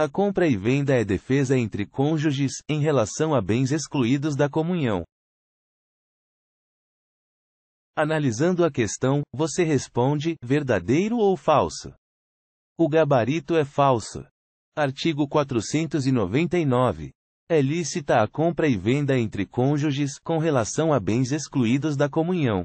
A compra e venda é defesa entre cônjuges, em relação a bens excluídos da comunhão. Analisando a questão, você responde: verdadeiro ou falso? O gabarito é falso. Artigo 499. É lícita a compra e venda entre cônjuges com relação a bens excluídos da comunhão.